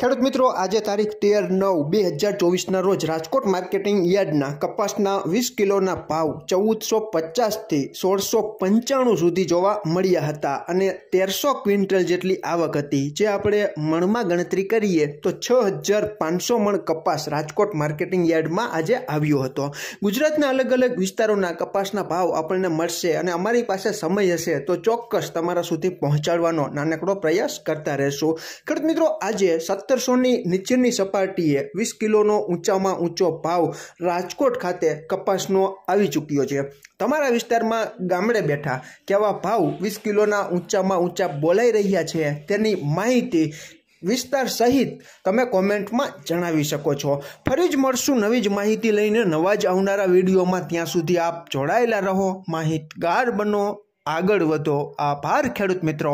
ખેડૂત મિત્રો આજે તારીખ તેર નવ બે હજાર ચોવીસના રોજ રાજકોટ માર્કેટિંગ યાર્ડના કપાસના વીસ કિલોના ભાવ ચૌદસો પચાસથી સોળસો પંચાણું સુધી જોવા મળ્યા હતા અને તેરસો ક્વિન્ટલ જેટલી આવક હતી જે આપણે મણમાં ગણતરી કરીએ તો છ હજાર પાંચસો મણ કપાસ રાજકોટ માર્કેટિંગ યાર્ડમાં આજે આવ્યો હતો ગુજરાતના અલગ અલગ વિસ્તારોના કપાસના ભાવ આપણને મળશે અને અમારી પાસે સમય હશે તો ચોક્કસ તમારા સુધી પહોંચાડવાનો નાનકડો પ્રયાસ કરતા રહેશું ખેડૂત મિત્રો આજે સત સત્તરસોની નીચેની સપાટીએ વીસ કિલોનો ઊંચામાં ઊંચો ભાવ રાજકોટ ખાતે કપાસનો આવી ચૂક્યો છે તમારા વિસ્તારમાં ગામડે બેઠા કેવા ભાવ વીસ કિલોના ઊંચામાં ઊંચા બોલાઈ રહ્યા છે તેની માહિતી વિસ્તાર સહિત તમે કોમેન્ટમાં જણાવી શકો છો ફરી જ મળશું નવી જ માહિતી લઈને નવા જ આવનારા વિડીયોમાં ત્યાં સુધી આપ જોડાયેલા રહો માહિતગાર બનો આગળ વધો આભાર ખેડૂત મિત્રો